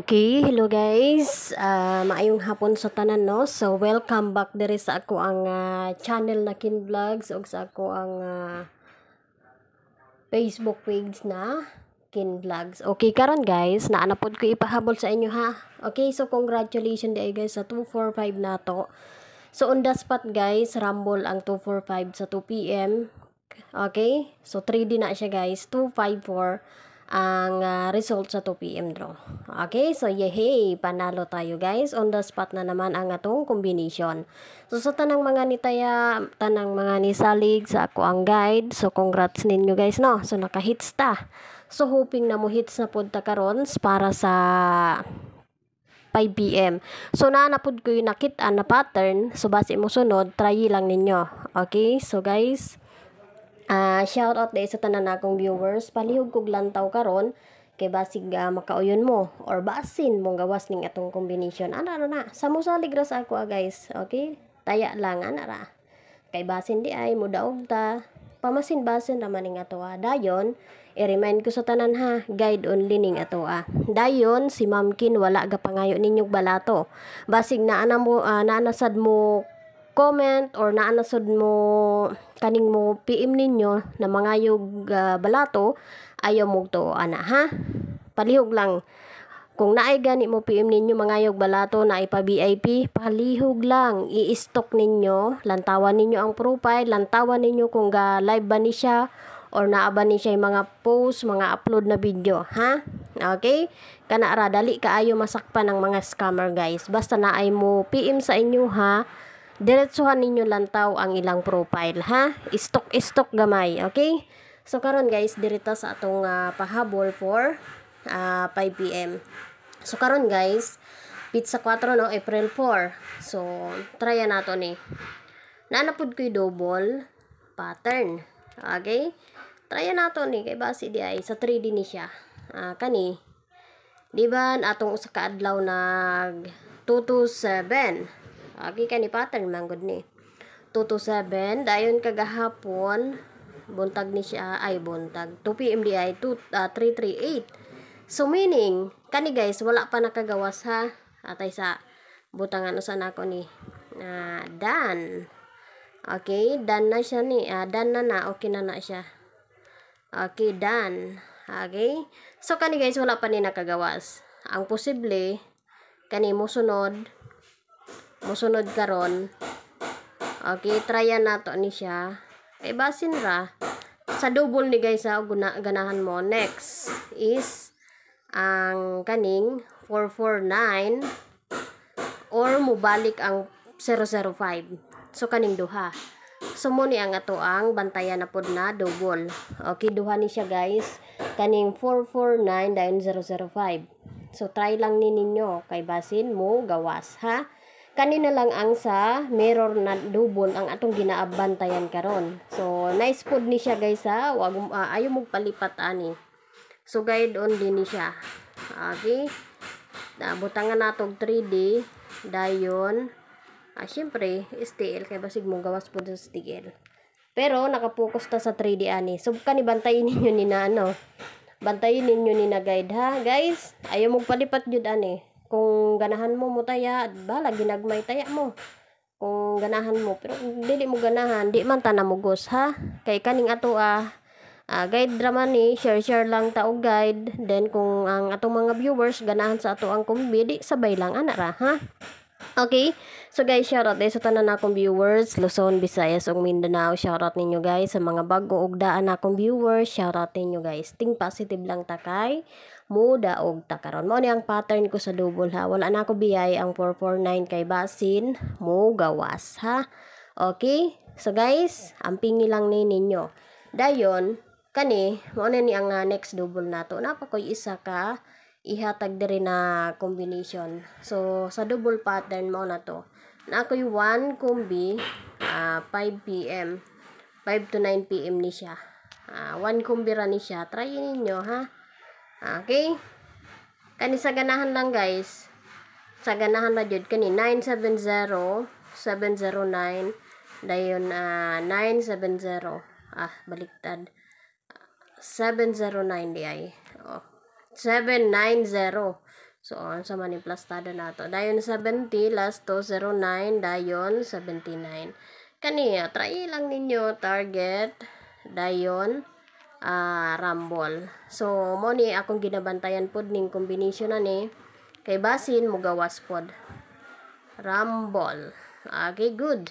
Okay, hello guys. Uh, maayong hapon sa tanan no. So welcome back dere sa ako ang uh, channel na Kin Vlogs ug sa ako ang uh, Facebook page na Kin Vlogs. Okay, karon guys, naanapod ko ipahabol sa inyo ha. Okay, so congratulations di guys sa 245 nato. So on the spot guys, rumble ang 245 sa 2 PM. Okay? So 3D na siya guys, 254 ang uh, result sa 2 p.m. draw. Okay, so yehey, panalo tayo guys. On the spot na naman ang atong combination. So sa tanang mga nitaya, tanang mga nisalig sa ako ang guide. So congrats ninyo guys no. So nakahits ta. So hoping na mo hits na pod ta karon para sa 5 p.m. So, naanapod ko yung nakita na pattern. So, base mo sunod, try lang ninyo. Okay? So, guys, Uh, shout out day sa tanan akong viewers. Palihog kog lantaw karon kay basig uh, makauyon mo or basin mo gawas ning atong combination. Ana na na. Samusalig ras ako ah, guys. Okay? Taya lang ana ra. Kay basin di ay mudaog ta. Pamasin basin ra man ning atoa. ah. Dayon, i-remind ko sa tanan ha, guide only ning atoa. ah. Dayon si Mamkin wala gapangayo ninyo balato. Basig na ana mo uh, ah, naanasad mo comment or naanasod mo kaning mo PM ninyo na mga yog uh, ah, balato ayaw mo to ana ha palihog lang kung naay gani mo PM ninyo mga yog balato na ipa VIP palihog lang i-stock ninyo lantawan ninyo ang profile lantawan ninyo kung ga live ba ni siya or naaba ni siya mga post, mga upload na video, ha? Okay? Kana ra dali kaayo masakpan ng mga scammer guys. Basta naay mo PM sa inyo ha diretsuhan ninyo lang lantaw ang ilang profile ha stock stock gamay okay so karon guys dirita sa atong uh, pahabol for uh, 5 pm so karon guys pizza 4 no April 4 so try nato ni eh. nanapod ko double pattern okay try nato ni kay base di ay sa 3D ni siya uh, kani di ba atong usa ka adlaw nag 227 Agi ka ni pattern manggod ni. 2 to 7. Dayon kagahapon, buntag ni siya, ay buntag. 2 p.m. di ay 2, uh, 338. So meaning, kani guys, wala pa nakagawas ha. Atay sa butangan usan ako ni uh, ah, done. Okay, done na siya ni, uh, ah, done na na, okay na na siya. Okay, done. Okay? So, kani guys, wala pa ni nakagawas. Ang posible, kani mo sunod, mosunod karon okay trya nato ni siya eh basin ra sa double ni guys ha ah, guna ganahan mo next is ang kaning 449 or mubalik ang 005 so kaning duha So mo ni ang ato ang bantayan na pod na double. Okay, duha ni siya guys. Kaning 449 dayon 005. So try lang ni ninyo kay basin mo gawas ha kanina lang ang sa mirror na dubon ang atong ginaabantayan karon so nice food ni siya guys ha wag uh, ayo mo ah, palipat ani so guide on din ni siya okay uh, butangan natog 3D dayon ah, syempre STL kay basig mo gawas pud sa STL pero nakapokus ta sa 3D ani so kani bantayin ninyo ni na ano bantayin ninyo ni na guide ha guys ayo mo palipat jud ani kung ganahan mo mo taya at bala ginagmay taya mo kung ganahan mo pero dili mo ganahan di man ta namugos ha kay kaning ato ah uh, guide drama ni share share lang ta og guide then kung ang atong mga viewers ganahan sa ato ang kumbi di sabay lang ana ra ha Okay? So guys, shoutout din sa tanan akong viewers, Luzon, Visayas, ug Mindanao. Shoutout ninyo guys sa mga bago ug daan akong viewers. Shoutout ninyo guys. Ting positive lang takay. Muda og takaron. Mao ni ang pattern ko sa double ha. Wala na ako biyay ang 449 kay basin mo gawas ha. Okay? So guys, ang pingi lang ni ninyo. Dayon kani mao ni ang uh, next double nato. Napakoy isa ka ihatag diri na combination. So, sa double pattern mo na to. Na ako'y 1 kumbi, uh, 5 p.m. 5 to 9 p.m. ni siya. Uh, ah, 1 kumbi ra ni siya. Try ninyo, ha? Okay? Kani sa ganahan lang, guys. Sa ganahan na jud kani 970 709 dayon uh, ah, 970 ah baliktad 709 di ay. Oh. 790. So, on sa maniplastada na to. Dayon 70, last 209, dayon 79. Kaniya, ah, try lang ninyo target, dayon, uh, rumble. So, mo ni akong ginabantayan pod ning combination na ni. Kay basin, mugawas pod. Rumble. Okay, good.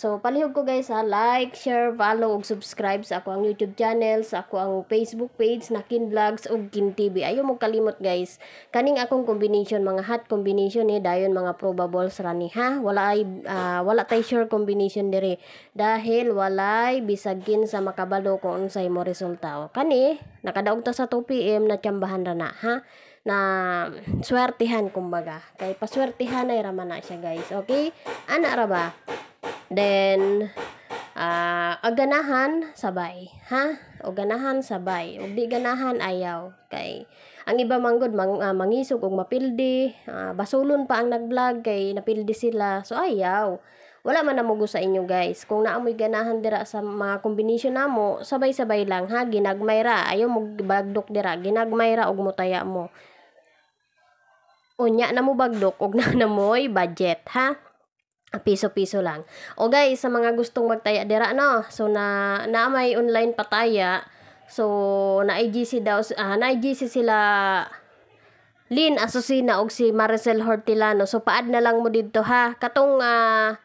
So, palihog ko guys ha, like, share, follow, ug subscribe sa ako ang YouTube channel, sa ako ang Facebook page na Kin Vlogs ug Kin TV. Ayaw mo kalimot guys. Kaning akong combination, mga hot combination ni eh, dayon mga probables ra ni ha. Wala ay uh, wala tay sure combination dire dahil walay bisagin sa makabalo kung unsay mo resulta. O, kani nakadaog ta sa 2 PM na tyambahan rana ha na swertihan kumbaga. Kay paswertihan ay rama na siya guys. Okay? Ana ra ba? Then uh, aganahan sabay, ha? O ganahan sabay. Ug di ganahan ayaw kay ang iba manggod mang, uh, mangisog og mapildi, uh, basulon pa ang nag-vlog kay napildi sila. So ayaw. Wala man namugo sa inyo guys. Kung naamoy ganahan dira sa mga kombinasyon namo, sabay-sabay lang ha, ginagmay ra. Ayaw mo bagdok dira, ginagmay ra og mutaya mo unya na mo bagdok og na moy budget ha piso-piso lang. O guys, sa mga gustong magtaya dira no, so na na may online pataya. So na IGC daw uh, na IGC sila Lin Asusina og si Maricel Hortilano. So paad na lang mo dito ha. Katong uh,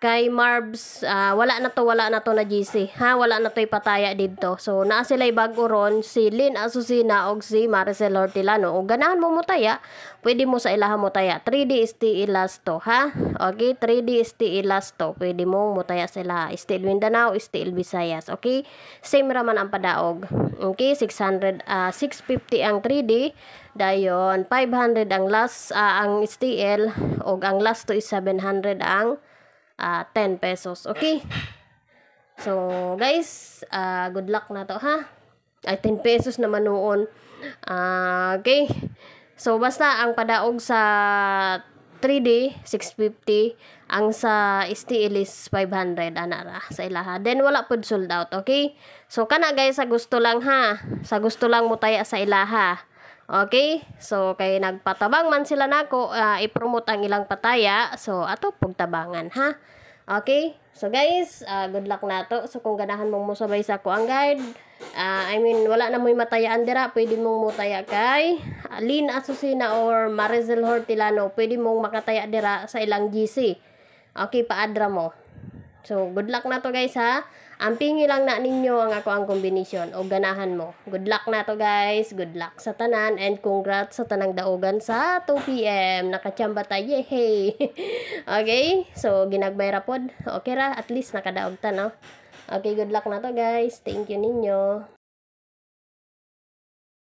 kay Marbs, uh, wala na to, wala na to na GC. Ha, wala na to pataya dito. So, naa sila ibag uron si Lin Asusina o si Maricel Hortilano. O ganahan mo mo taya, pwede mo sa ilaha mo taya. 3D ST Elasto, ha? Okay, 3D ST Elasto. Pwede mo mo taya sila. ST Mindanao, still Visayas. Okay, same raman ang padaog. Okay, 600, uh, 650 ang 3D. Dayon, 500 ang last, uh, ang STL. og ang last to is 700 ang uh, ah, 10 pesos. Okay? So, guys, uh, good luck na to, ha? Ay, 10 pesos naman noon. Uh, okay? So, basta ang padaog sa 3D, 650. Ang sa STL is 500, anara, sa ilaha. Then, wala po sold out, okay? So, kana guys, sa gusto lang, ha? Sa gusto lang mo taya sa ilaha. Okay? So, kay nagpatabang man sila nako, uh, ah, ipromote ang ilang pataya. So, ato pong ha? Okay? So, guys, uh, good luck na to. So, kung ganahan mong musabay sa ko ang guide, uh, ah, I mean, wala na mo'y matayaan dira, pwede mong mutaya kay Lynn Asusina or Marizel Hortilano, pwede mong makataya dira sa ilang GC. Okay, paadra mo. So, good luck na to guys ha. Ang pingi lang na ninyo ang ako ang kombinasyon o ganahan mo. Good luck na to guys. Good luck sa tanan and congrats sa tanang daogan sa 2 PM. Nakachamba ta. Yehey. okay? So ginagbay ra pod. Okay ra at least nakadaog ta no. Okay, good luck na to guys. Thank you ninyo.